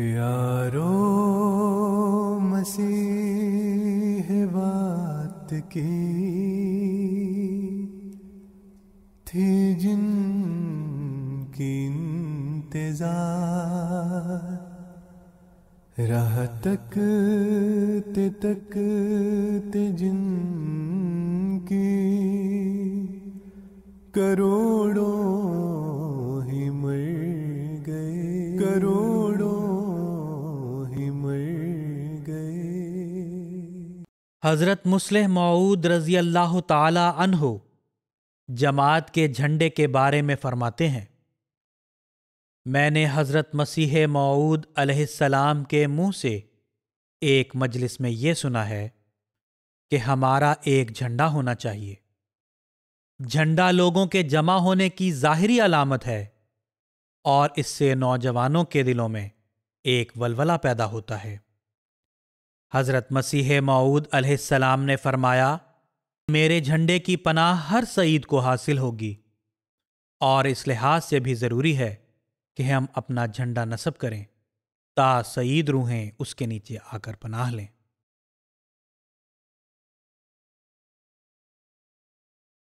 यारो मसीह बात की थी की इंतजार राह तक ते तक ते की करोड़ों ही मर गए करोड़ हज़रत मुसलह मऊद रज़ी अल्लाह तहो जमात के झंडे के बारे में फ़रमाते हैं मैंने हज़रत मसीह मऊद अलैहिस्सलाम के मुंह से एक मजलिस में ये सुना है कि हमारा एक झंडा होना चाहिए झंडा लोगों के जमा होने की ज़ाहरी अलामत है और इससे नौजवानों के दिलों में एक वलवला पैदा होता है हज़रत मसीह मऊद अलैहिस्सलाम ने फरमाया मेरे झंडे की पनाह हर सईद को हासिल होगी और इस लिहाज से भी ज़रूरी है कि हम अपना झंडा नसब करें ता सईद रूहें उसके नीचे आकर पनाह लें